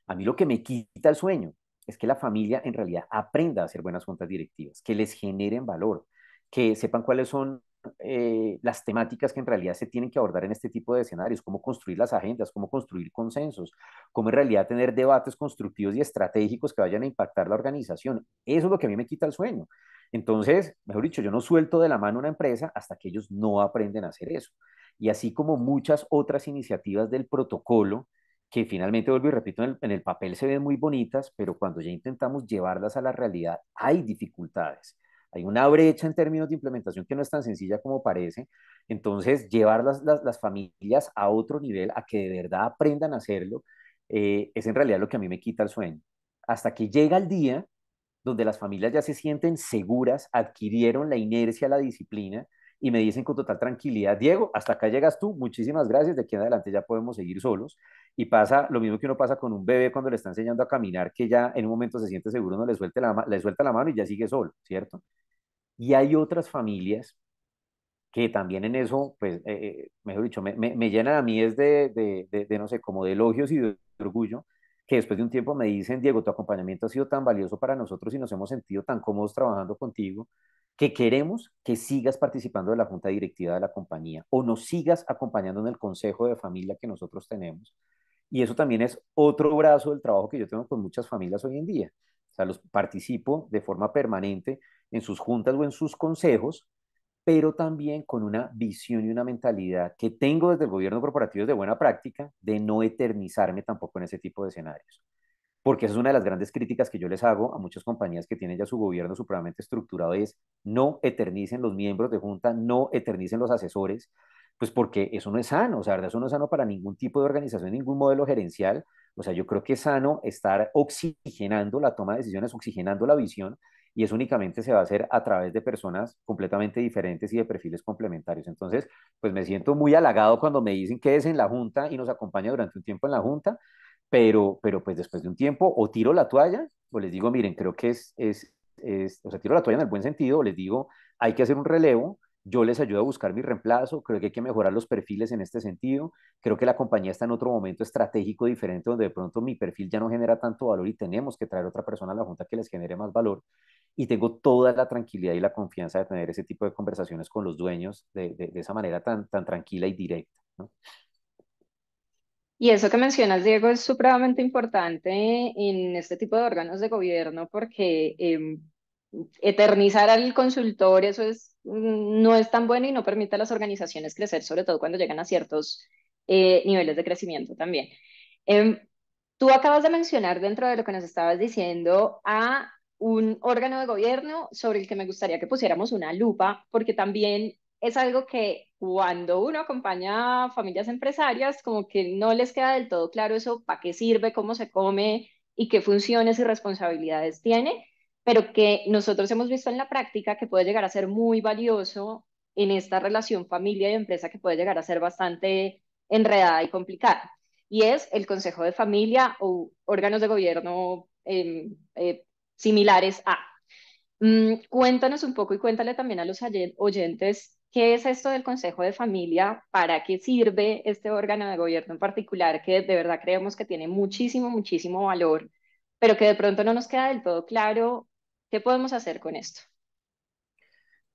A mí lo que me quita el sueño es que la familia en realidad aprenda a hacer buenas juntas directivas, que les generen valor, que sepan cuáles son eh, las temáticas que en realidad se tienen que abordar en este tipo de escenarios, cómo construir las agendas, cómo construir consensos, cómo en realidad tener debates constructivos y estratégicos que vayan a impactar la organización. Eso es lo que a mí me quita el sueño. Entonces, mejor dicho, yo no suelto de la mano una empresa hasta que ellos no aprenden a hacer eso. Y así como muchas otras iniciativas del protocolo, que finalmente, vuelvo y repito, en el papel se ven muy bonitas, pero cuando ya intentamos llevarlas a la realidad, hay dificultades. Hay una brecha en términos de implementación que no es tan sencilla como parece. Entonces, llevar las, las, familias a otro nivel, a que de verdad aprendan a hacerlo, eh, es en realidad lo que a mí me quita el sueño. Hasta que llega el día donde las familias ya se sienten seguras, adquirieron la inercia, la disciplina y me dicen con total tranquilidad, Diego, hasta acá llegas tú, muchísimas gracias, de aquí en adelante ya podemos seguir solos. Y pasa lo mismo que uno pasa con un bebé cuando le está enseñando a caminar, que ya en un momento se siente seguro, no le, suelta la, le suelta la mano y ya sigue solo, ¿cierto? Y hay otras familias que también en eso, pues, eh, eh, mejor dicho, me, me, llenan a mí es de, no sé, como de elogios y de, orgullo, que después de un tiempo me dicen, Diego, tu acompañamiento ha sido tan valioso para nosotros y nos hemos sentido tan cómodos trabajando contigo, que queremos que sigas participando de la junta directiva de la compañía o nos sigas acompañando en el consejo de familia que nosotros tenemos. Y eso también es otro brazo del trabajo que yo tengo con muchas familias hoy en día. O sea, los participo de forma permanente en sus juntas o en sus consejos, pero también con una visión y una mentalidad que tengo desde el gobierno corporativo de buena práctica de no eternizarme tampoco en ese tipo de escenarios. Porque esa es una de las grandes críticas que yo les hago a muchas compañías que tienen ya su gobierno supremamente estructurado, es no eternicen los miembros de junta, no eternicen los asesores, pues porque eso no es sano, o sea, eso no es sano para ningún tipo de organización, ningún modelo gerencial. O sea, yo creo que es sano estar oxigenando la toma de decisiones, oxigenando la visión y eso únicamente se va a hacer a través de personas completamente diferentes y de perfiles complementarios. Entonces, pues me siento muy halagado cuando me dicen que es en la Junta y nos acompaña durante un tiempo en la Junta, pero, pero pues después de un tiempo o tiro la toalla o les digo, miren, creo que es, es, es o sea, tiro la toalla en el buen sentido, o les digo, hay que hacer un relevo, yo les ayudo a buscar mi reemplazo, creo que hay que mejorar los perfiles en este sentido, creo que la compañía está en otro momento estratégico diferente donde de pronto mi perfil ya no genera tanto valor y tenemos que traer otra persona a la junta que les genere más valor y tengo toda la tranquilidad y la confianza de tener ese tipo de conversaciones con los dueños de, esa manera tan, tan tranquila y directa. Y eso que mencionas, Diego, es supremamente importante en este tipo de órganos de gobierno porque em, eternizar al consultor, eso es, mm, no es tan bueno y no permite a las organizaciones crecer, sobre todo cuando llegan a ciertos eh, niveles de crecimiento también. Em, tú acabas de mencionar dentro de lo que nos estabas diciendo a un órgano de gobierno sobre el que me gustaría que pusiéramos una lupa, porque también es algo que cuando uno acompaña a familias empresarias, como que no les queda del todo claro eso, para qué sirve, cómo se come y qué funciones y responsabilidades tiene, pero que nosotros hemos visto en la práctica que puede llegar a ser muy valioso en esta relación familia y empresa que puede llegar a ser bastante enredada y complicada. Y es el Consejo de Familia o órganos de gobierno em, eh, similares a. Mm, cuéntanos un poco y cuéntale también a los oyentes qué es esto del Consejo de Familia, para qué sirve este órgano de gobierno en particular, que de verdad creemos que tiene muchísimo, muchísimo valor, pero que de pronto no nos queda del todo claro qué podemos hacer con esto.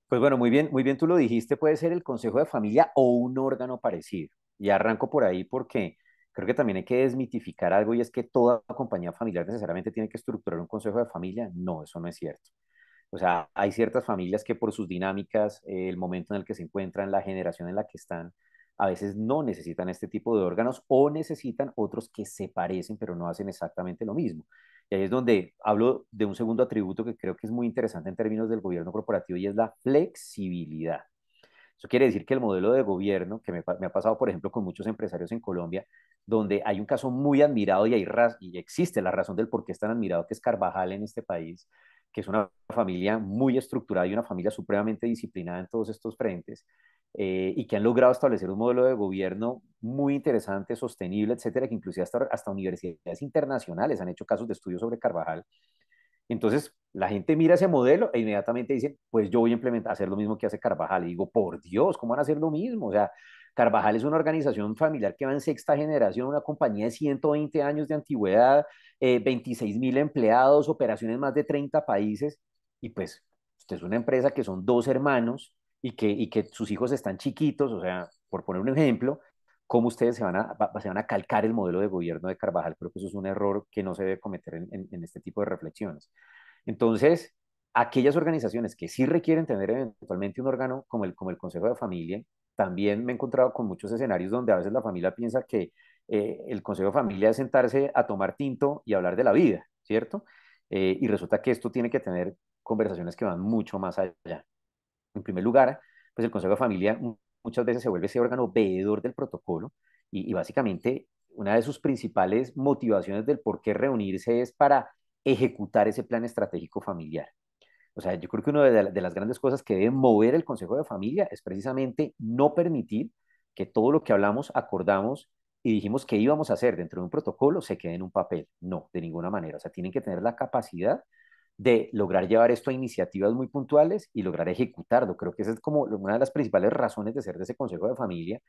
Pues bueno, muy bien, muy bien tú lo dijiste, puede ser el Consejo de Familia o un órgano parecido. Y arranco por ahí porque creo que también hay que desmitificar algo y es que toda compañía familiar necesariamente tiene que estructurar un consejo de familia. No, eso no es cierto. O sea, hay ciertas familias que por sus dinámicas, eh, el momento en el que se encuentran, la generación en la que están, a veces no necesitan este tipo de órganos o necesitan otros que se parecen pero no hacen exactamente lo mismo. Y ahí es donde hablo de un segundo atributo que creo que es muy interesante en términos del gobierno corporativo y es la flexibilidad. Eso quiere decir que el modelo de gobierno, que me, ha pasado, por ejemplo, con muchos empresarios en Colombia, donde hay un caso muy admirado y, hay y existe la razón del por qué es tan admirado, que es Carvajal en este país, que es una familia muy estructurada y una familia supremamente disciplinada en todos estos frentes, eh, y que han logrado establecer un modelo de gobierno muy interesante, sostenible, etcétera, que inclusive hasta, hasta universidades internacionales han hecho casos de estudio sobre Carvajal. Entonces, la gente mira ese modelo e inmediatamente dice, pues yo voy a implementar, hacer lo mismo que hace Carvajal. Y digo, por Dios, ¿cómo van a hacer lo mismo? O sea, Carvajal es una organización familiar que va en sexta generación, una compañía de 120 años de antigüedad, eh, 26 mil empleados, operaciones en más de 30 países. Y pues, usted es una empresa que son dos hermanos y que, que sus hijos están chiquitos, o sea, por poner un ejemplo, cómo ustedes se van, a, se van a calcar el modelo de gobierno de Carvajal. Creo que eso es un error que no se debe cometer en este tipo de reflexiones. Entonces, aquellas organizaciones que sí requieren tener eventualmente un órgano como el, como el Consejo de Familia, también me he encontrado con muchos escenarios donde a veces la familia piensa que eh, el Consejo de Familia es sentarse a tomar tinto y hablar de la vida, ¿cierto? Eh, y resulta que esto tiene que tener conversaciones que van mucho más allá. En primer lugar, pues el Consejo de Familia muchas veces se vuelve ese órgano veedor del protocolo y básicamente una de sus principales motivaciones del por qué reunirse es para ejecutar ese plan estratégico familiar. O sea, yo creo que una de, las grandes cosas que debe mover el Consejo de Familia es precisamente no permitir que todo lo que hablamos, acordamos y dijimos que íbamos a hacer dentro de un protocolo se quede en un papel. No, de ninguna manera. O sea, tienen que tener la capacidad de lograr llevar esto a iniciativas muy puntuales y lograr ejecutarlo. Creo que esa es como una de las principales razones de ser de ese Consejo de Familia.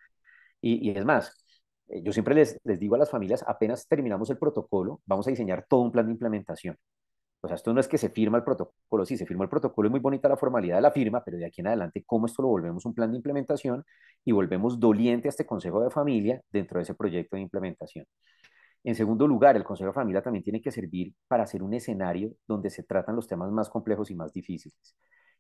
Y, y es más, eh, yo siempre les, les digo a las familias, apenas terminamos el protocolo, vamos a diseñar todo un plan de implementación. O sea, esto no es que se firma el protocolo, sí, se firma el protocolo, es muy bonita la formalidad de la firma, pero de aquí en adelante, ¿cómo esto lo volvemos un plan de implementación y volvemos doliente a este Consejo de Familia dentro de ese proyecto de implementación? En segundo lugar, el Consejo de Familia también tiene que servir para hacer un escenario donde se tratan los temas más complejos y más difíciles.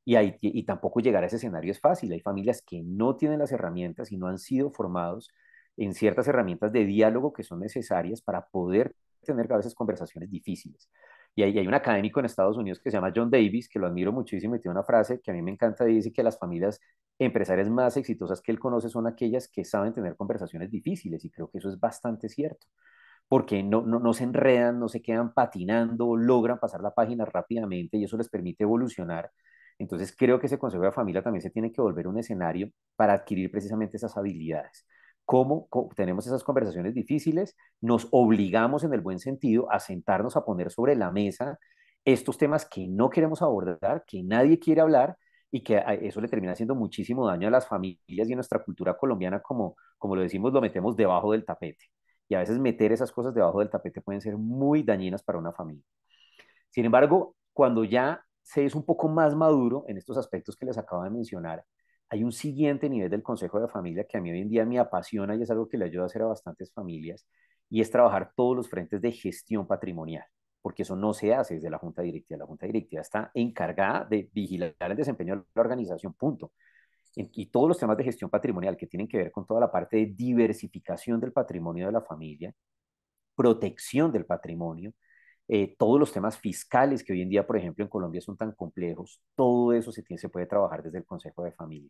Y, y tampoco llegar a ese escenario es fácil. Hay familias que no tienen las herramientas y no han sido formados en ciertas herramientas de diálogo que son necesarias para poder tener a veces conversaciones difíciles. Y hay, hay un académico en Estados Unidos que se llama John Davis, que lo admiro muchísimo y tiene una frase que a mí me encanta, dice que las familias empresarias más exitosas que él conoce son aquellas que saben tener conversaciones difíciles y creo que eso es bastante cierto porque no, no, se enredan, no se quedan patinando, logran pasar la página rápidamente y eso les permite evolucionar. Entonces creo que ese consejo de familia también se tiene que volver un escenario para adquirir precisamente esas habilidades cómo tenemos esas conversaciones difíciles, nos obligamos en el buen sentido a sentarnos a poner sobre la mesa estos temas que no queremos abordar, que nadie quiere hablar y que eso le termina haciendo muchísimo daño a las familias y a nuestra cultura colombiana, como, como lo decimos, lo metemos debajo del tapete. Y a veces meter esas cosas debajo del tapete pueden ser muy dañinas para una familia. Sin embargo, cuando ya se es un poco más maduro en estos aspectos que les acabo de mencionar hay un siguiente nivel del Consejo de la Familia que a mí hoy en día me apasiona y es algo que le ayuda a hacer a bastantes familias, y es trabajar todos los frentes de gestión patrimonial, porque eso no se hace desde la Junta Directiva. La Junta Directiva está encargada de vigilar el desempeño de la organización, punto. Y todos los temas de gestión patrimonial que tienen que ver con toda la parte de diversificación del patrimonio de la familia, protección del patrimonio, eh, todos los temas fiscales que hoy en día, por ejemplo, en Colombia son tan complejos, todo eso se, se puede trabajar desde el Consejo de Familia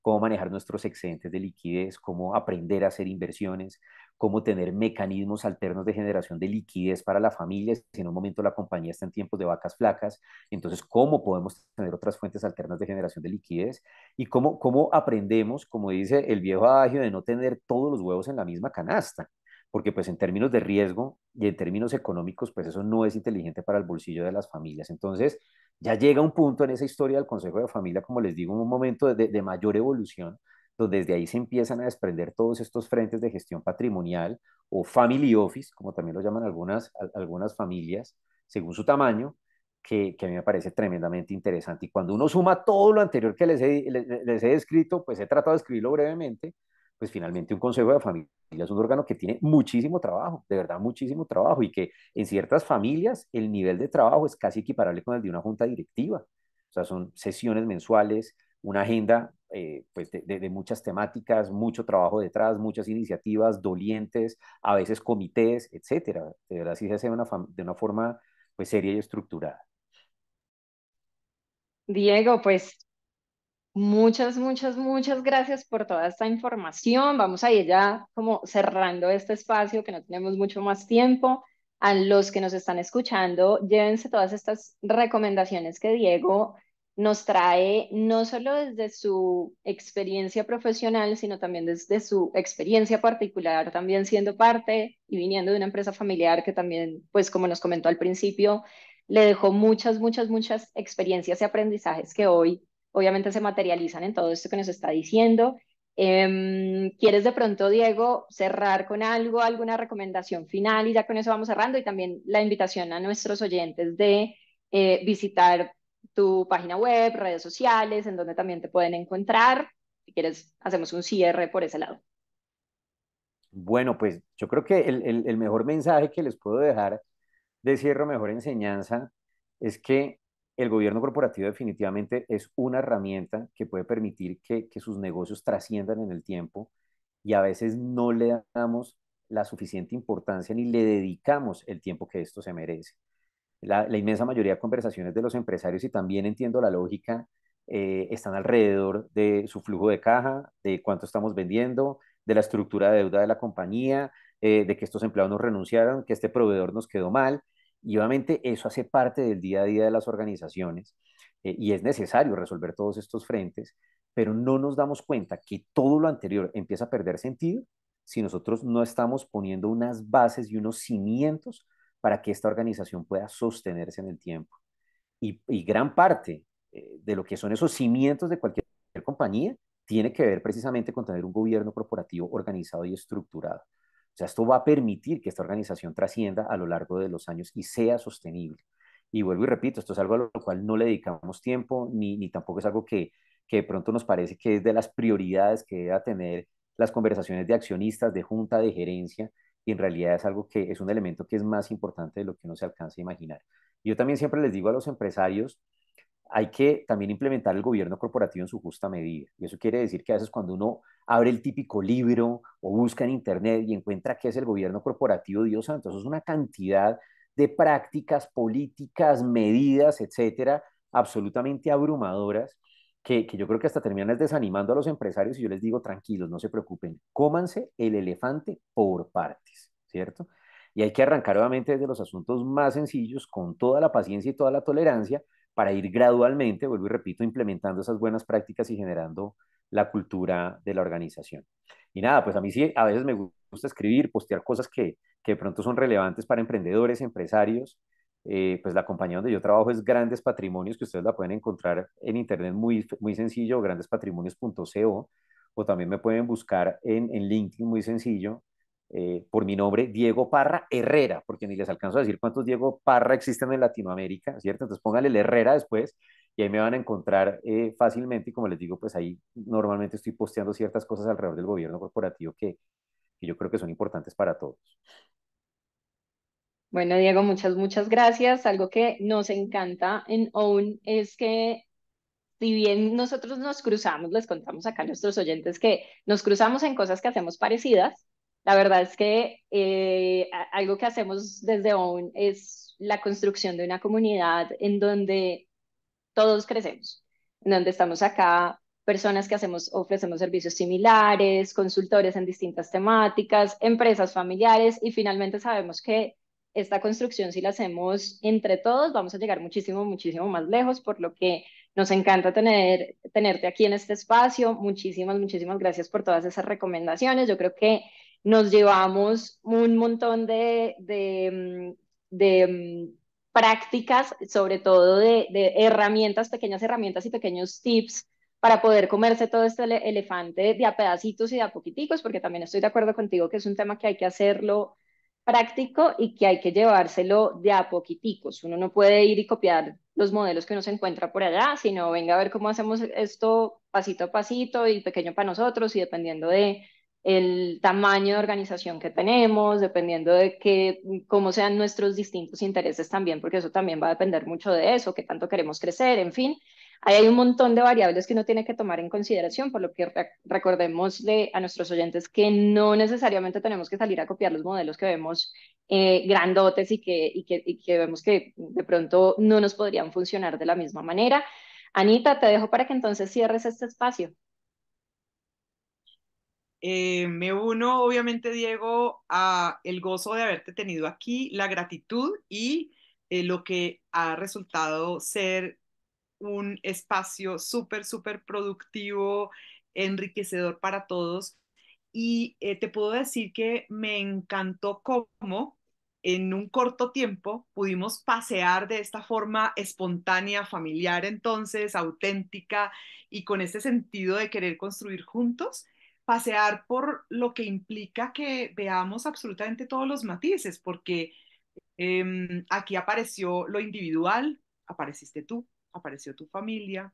cómo manejar nuestros excedentes de liquidez, cómo aprender a hacer inversiones, cómo tener mecanismos alternos de generación de liquidez para la familia, si en un momento la compañía está en tiempos de vacas flacas, entonces cómo podemos tener otras fuentes alternas de generación de liquidez y cómo, cómo aprendemos, como dice el viejo adagio, de no tener todos los huevos en la misma canasta porque pues en términos de riesgo y en términos económicos, pues eso no es inteligente para el bolsillo de las familias. Entonces, ya llega un punto en esa historia del Consejo de Familia, como les digo, un momento de, de mayor evolución, donde desde ahí se empiezan a desprender todos estos frentes de gestión patrimonial o family office, como también lo llaman algunas, algunas familias, según su tamaño, que, a mí me parece tremendamente interesante. Y cuando uno suma todo lo anterior que les he, les he descrito, pues he tratado de escribirlo brevemente, pues finalmente un consejo de familia es un órgano que tiene muchísimo trabajo, de verdad muchísimo trabajo, y que en ciertas familias el nivel de trabajo es casi equiparable con el de una junta directiva. O sea, son sesiones mensuales, una agenda eh, pues de, muchas temáticas, mucho trabajo detrás, muchas iniciativas dolientes, a veces comités, etcétera. De verdad, sí se hace de una forma pues seria y estructurada. Diego, pues Muchas, muchas, muchas gracias por toda esta información. Vamos a ir ya como cerrando este espacio que no tenemos mucho más tiempo. A los que nos están escuchando, llévense todas estas recomendaciones que Diego nos trae, no solo desde su experiencia profesional, sino también desde su experiencia particular, también siendo parte y viniendo de una empresa familiar que también, pues como nos comentó al principio, le dejó muchas, muchas, muchas experiencias y aprendizajes que hoy obviamente se materializan en todo esto que nos está diciendo. Em, ¿Quieres de pronto, Diego, cerrar con algo, alguna recomendación final? Y ya con eso vamos cerrando y también la invitación a nuestros oyentes de eh, visitar tu página web, redes sociales, en donde también te pueden encontrar. Si quieres, hacemos un cierre por ese lado. Bueno, pues yo creo que el, mejor mensaje que les puedo dejar de cierre, mejor enseñanza, es que el gobierno corporativo definitivamente es una herramienta que puede permitir que, sus negocios trasciendan en el tiempo y a veces no le damos la suficiente importancia ni le dedicamos el tiempo que esto se merece. La, inmensa mayoría de conversaciones de los empresarios, y también entiendo la lógica, eh, están alrededor de su flujo de caja, de cuánto estamos vendiendo, de la estructura de deuda de la compañía, eh, de que estos empleados nos renunciaron, que este proveedor nos quedó mal, y obviamente eso hace parte del día a día de las organizaciones eh, y es necesario resolver todos estos frentes, pero no nos damos cuenta que todo lo anterior empieza a perder sentido si nosotros no estamos poniendo unas bases y unos cimientos para que esta organización pueda sostenerse en el tiempo. Y, gran parte eh, de lo que son esos cimientos de cualquier compañía tiene que ver precisamente con tener un gobierno corporativo organizado y estructurado. O sea, esto va a permitir que esta organización trascienda a lo largo de los años y sea sostenible. Y vuelvo y repito, esto es algo a lo cual no le dedicamos tiempo, ni, tampoco es algo que, de pronto nos parece que es de las prioridades que debe tener las conversaciones de accionistas, de junta, de gerencia, y en realidad es algo que es un elemento que es más importante de lo que uno se alcanza a imaginar. Yo también siempre les digo a los empresarios hay que también implementar el gobierno corporativo en su justa medida. Y eso quiere decir que a veces cuando uno abre el típico libro o busca en Internet y encuentra qué es el gobierno corporativo, Dios santo, eso es una cantidad de prácticas, políticas, medidas, etcétera, absolutamente abrumadoras, que, yo creo que hasta terminan desanimando a los empresarios y yo les digo, tranquilos, no se preocupen, cómanse el elefante por partes, ¿cierto? Y hay que arrancar obviamente desde los asuntos más sencillos, con toda la paciencia y toda la tolerancia, para ir gradualmente, vuelvo y repito, implementando esas buenas prácticas y generando la cultura de la organización. Y nada, pues a mí sí, a veces me gusta escribir, postear cosas que, de pronto son relevantes para emprendedores, empresarios. Eh, pues la compañía donde yo trabajo es Grandes Patrimonios, que ustedes la pueden encontrar en internet muy, muy sencillo, grandespatrimonios.co, o también me pueden buscar en, en LinkedIn muy sencillo, eh, por mi nombre, Diego Parra Herrera, porque ni les alcanzo a decir cuántos Diego Parra existen en Latinoamérica, ¿cierto? Entonces pónganle el Herrera después y ahí me van a encontrar eh, fácilmente. Y como les digo, pues ahí normalmente estoy posteando ciertas cosas alrededor del gobierno corporativo que, que yo creo que son importantes para todos. Bueno, Diego, muchas, muchas gracias. Algo que nos encanta en OWN es que si bien nosotros nos cruzamos, les contamos acá a nuestros oyentes que nos cruzamos en cosas que hacemos parecidas, la verdad es que eh, algo que hacemos desde OWN es la construcción de una comunidad en donde todos crecemos, en donde estamos acá personas que hacemos, ofrecemos servicios similares, consultores en distintas temáticas, empresas familiares y finalmente sabemos que esta construcción, si la hacemos entre todos, vamos a llegar muchísimo, muchísimo más lejos, por lo que nos encanta tener, tenerte aquí en este espacio. Muchísimas, muchísimas gracias por todas esas recomendaciones. Yo creo que nos llevamos un montón de, mm, mm, prácticas, sobre todo de, de, herramientas, pequeñas herramientas y pequeños tips para poder comerse todo este elefante de a pedacitos y de a poquiticos, porque también estoy de acuerdo contigo que es un tema que hay que hacerlo práctico y que hay que llevárselo de a poquiticos. Uno no puede ir y copiar los modelos que uno se encuentra por allá, sino venga a ver cómo hacemos esto pasito a pasito y pequeño para nosotros y dependiendo de el tamaño de organización que tenemos, dependiendo de qué, cómo sean nuestros distintos intereses también, porque eso también va a depender mucho de eso, qué tanto queremos crecer, en fin. hay un montón de variables que uno tiene que tomar en consideración, por lo que recordemosle a nuestros oyentes que no necesariamente tenemos que salir a copiar los modelos que vemos eh, grandotes y que, y que, y que vemos que de pronto no nos podrían funcionar de la misma manera. Anita, te dejo para que entonces cierres este espacio. Eh, me uno, obviamente, Diego, a el gozo de haberte tenido aquí, la gratitud y eh, lo que ha resultado ser un espacio súper, súper productivo, enriquecedor para todos. Y eh, te puedo decir que me encantó cómo en un corto tiempo pudimos pasear de esta forma espontánea, familiar entonces, auténtica y con ese sentido de querer construir juntos pasear por lo que implica que veamos absolutamente todos los matices, porque em, aquí apareció lo individual, apareciste tú, apareció tu familia,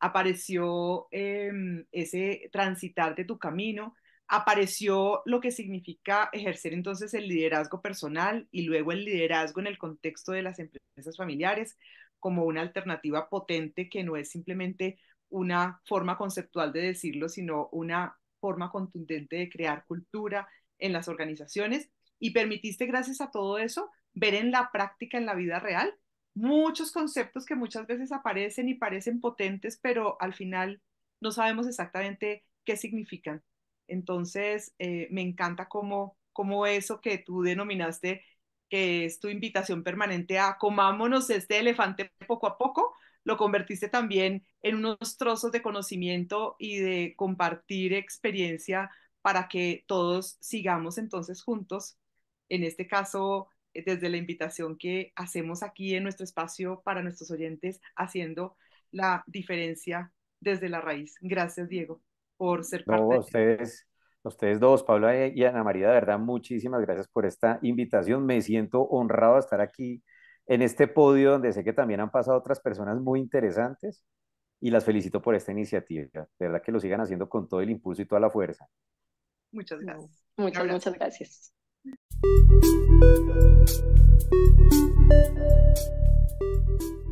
apareció em, ese transitar de tu camino, apareció lo que significa ejercer entonces el liderazgo personal y luego el liderazgo en el contexto de las empresas familiares como una alternativa potente que no es simplemente una forma conceptual de decirlo, sino una forma contundente de crear cultura en las organizaciones y permitiste, gracias a todo eso, ver en la práctica, en la vida real, muchos conceptos que muchas veces aparecen y parecen potentes, pero al final no sabemos exactamente qué significan. Entonces, eh, me encanta como cómo eso que tú denominaste que es tu invitación permanente a comámonos este elefante poco a poco, lo convertiste también en unos trozos de conocimiento y de compartir experiencia para que todos sigamos entonces juntos, en este caso eh, desde la invitación que hacemos aquí en nuestro espacio para nuestros oyentes, haciendo la diferencia desde la raíz. Gracias, Diego, por ser no, ustedes, ustedes dos, Pablo y Ana María, de verdad, muchísimas gracias por esta invitación. Me siento honrado de estar aquí en este podio donde sé que también han pasado otras personas muy interesantes y las felicito por esta iniciativa. De verdad que lo sigan haciendo con todo el impulso y toda la fuerza. Muchas gracias. Muchas, gracias. muchas gracias.